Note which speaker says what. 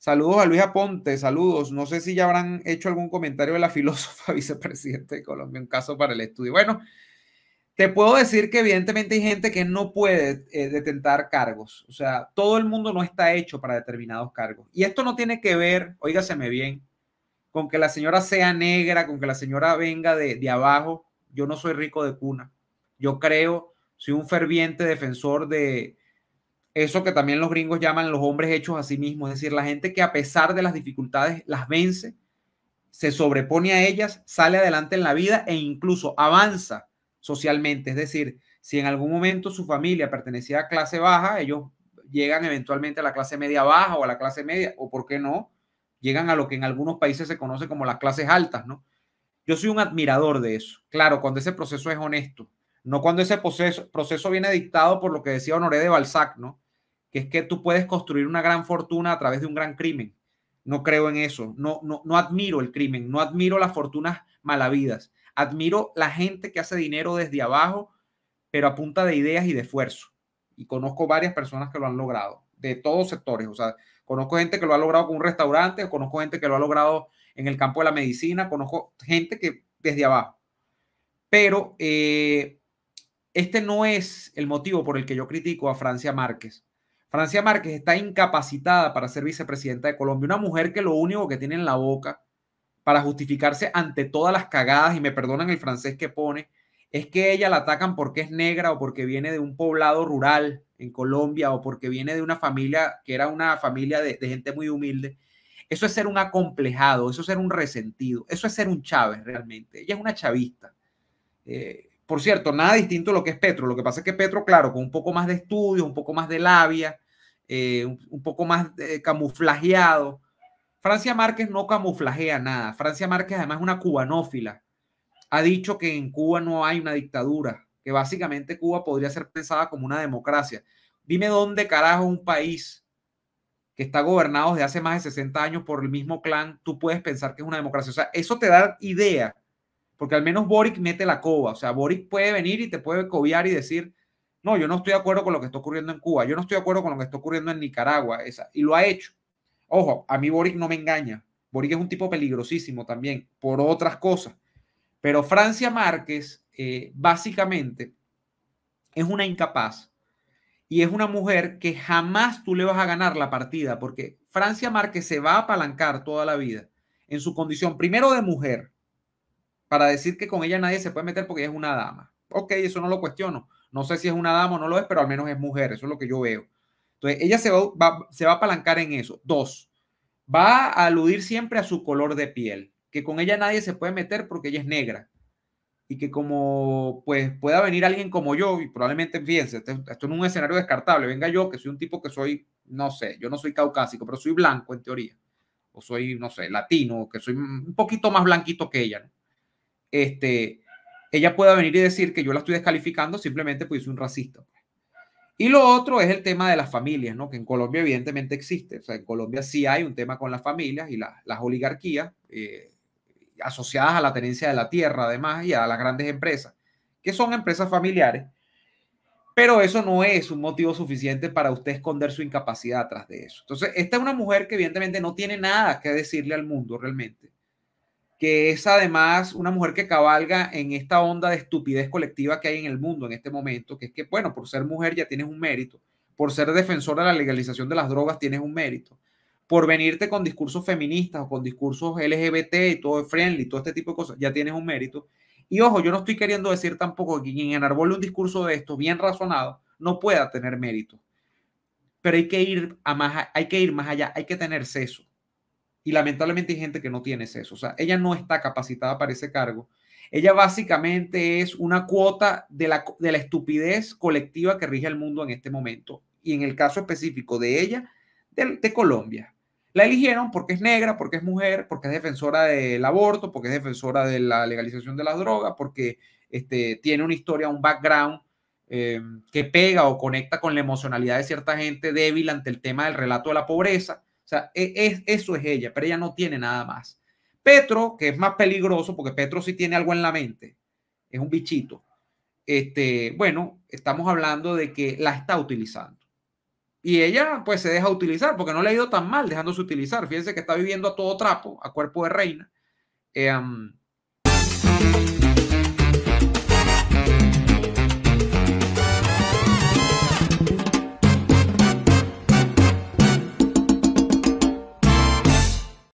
Speaker 1: Saludos a Luis Aponte, saludos. No sé si ya habrán hecho algún comentario de la filósofa vicepresidente de Colombia, un caso para el estudio. Bueno, te puedo decir que evidentemente hay gente que no puede eh, detentar cargos. O sea, todo el mundo no está hecho para determinados cargos. Y esto no tiene que ver, oígaseme bien, con que la señora sea negra, con que la señora venga de, de abajo. Yo no soy rico de cuna. Yo creo, soy un ferviente defensor de, eso que también los gringos llaman los hombres hechos a sí mismos, es decir, la gente que a pesar de las dificultades las vence, se sobrepone a ellas, sale adelante en la vida e incluso avanza socialmente. Es decir, si en algún momento su familia pertenecía a clase baja, ellos llegan eventualmente a la clase media baja o a la clase media, o por qué no, llegan a lo que en algunos países se conoce como las clases altas, ¿no? Yo soy un admirador de eso. Claro, cuando ese proceso es honesto, no cuando ese proceso, proceso viene dictado por lo que decía Honoré de Balzac, ¿no? Que es que tú puedes construir una gran fortuna a través de un gran crimen. No creo en eso, no, no, no admiro el crimen, no admiro las fortunas malavidas, admiro la gente que hace dinero desde abajo, pero a punta de ideas y de esfuerzo. Y conozco varias personas que lo han logrado, de todos sectores, o sea, Conozco gente que lo ha logrado con un restaurante, conozco gente que lo ha logrado en el campo de la medicina, conozco gente que desde abajo. Pero eh, este no es el motivo por el que yo critico a Francia Márquez. Francia Márquez está incapacitada para ser vicepresidenta de Colombia, una mujer que lo único que tiene en la boca para justificarse ante todas las cagadas, y me perdonan el francés que pone, es que ella la atacan porque es negra o porque viene de un poblado rural en Colombia o porque viene de una familia que era una familia de, gente muy humilde. Eso es ser un acomplejado, eso es ser un resentido, eso es ser un Chávez realmente. Ella es una chavista. Eh, por cierto, nada distinto a lo que es Petro. Lo que pasa es que Petro, claro, con un poco más de estudio, un poco más de labia, eh, un, poco más eh, camuflajeado. Francia Márquez no camuflajea nada. Francia Márquez además es una cubanófila. Ha dicho que en Cuba no hay una dictadura, que básicamente Cuba podría ser pensada como una democracia. Dime dónde carajo un país que está gobernado desde hace más de 60 años por el mismo clan, tú puedes pensar que es una democracia. O sea, eso te da idea porque al menos Boric mete la coba. O sea, Boric puede venir y te puede cobiar y decir, no, yo no estoy de acuerdo con lo que está ocurriendo en Cuba, yo no estoy de acuerdo con lo que está ocurriendo en Nicaragua, esa, y lo ha hecho. Ojo, a mí Boric no me engaña. Boric es un tipo peligrosísimo también, por otras cosas. Pero Francia Márquez, eh, básicamente, es una incapaz y es una mujer que jamás tú le vas a ganar la partida, porque Francia Márquez se va a apalancar toda la vida en su condición, primero de mujer, para decir que con ella nadie se puede meter porque ella es una dama. Ok, eso no lo cuestiono. No sé si es una dama o no lo es, pero al menos es mujer. Eso es lo que yo veo. Entonces, ella se va, se va a apalancar en eso. Dos, va a aludir siempre a su color de piel, que con ella nadie se puede meter porque ella es negra. Y que como pues pueda venir alguien como yo, y probablemente, fíjense, esto, esto es un escenario descartable, venga yo, que soy un tipo que soy, no sé, yo no soy caucásico, pero soy blanco en teoría, o soy, no sé, latino, que soy un poquito más blanquito que ella, ¿no? este, ella pueda venir y decir que yo la estoy descalificando simplemente porque es un racista. Pues. Y lo otro es el tema de las familias, ¿no? Que en Colombia evidentemente existe. O sea, en Colombia sí hay un tema con las familias y las oligarquías eh, asociadas a la tenencia de la tierra, además, y a las grandes empresas, que son empresas familiares. Pero eso no es un motivo suficiente para usted esconder su incapacidad atrás de eso. Entonces, esta es una mujer que evidentemente no tiene nada que decirle al mundo realmente que es además una mujer que cabalga en esta onda de estupidez colectiva que hay en el mundo en este momento, que es que, bueno, por ser mujer ya tienes un mérito, por ser defensora de la legalización de las drogas tienes un mérito, por venirte con discursos feministas o con discursos LGBT y todo friendly, todo este tipo de cosas, ya tienes un mérito. Y ojo, yo no estoy queriendo decir tampoco que quien enarbole un discurso de esto bien razonado no pueda tener mérito. Pero hay que ir a más, hay que ir más allá, hay que tener seso. Y lamentablemente hay gente que no tiene eso. O sea, ella no está capacitada para ese cargo. Ella básicamente es una cuota de la, estupidez colectiva que rige el mundo en este momento. Y en el caso específico de ella, de, Colombia. La eligieron porque es negra, porque es mujer, porque es defensora del aborto, porque es defensora de la legalización de las drogas, porque este, tiene una historia, un background eh, que pega o conecta con la emocionalidad de cierta gente débil ante el tema del relato de la pobreza. O sea, e, es, eso es ella, pero ella no tiene nada más. Petro, que es más peligroso, porque Petro sí tiene algo en la mente, es un bichito. Este, bueno, estamos hablando de que la está utilizando. Y ella pues se deja utilizar, porque no le ha ido tan mal dejándose utilizar. Fíjense que está viviendo a todo trapo, a cuerpo de reina. Eh,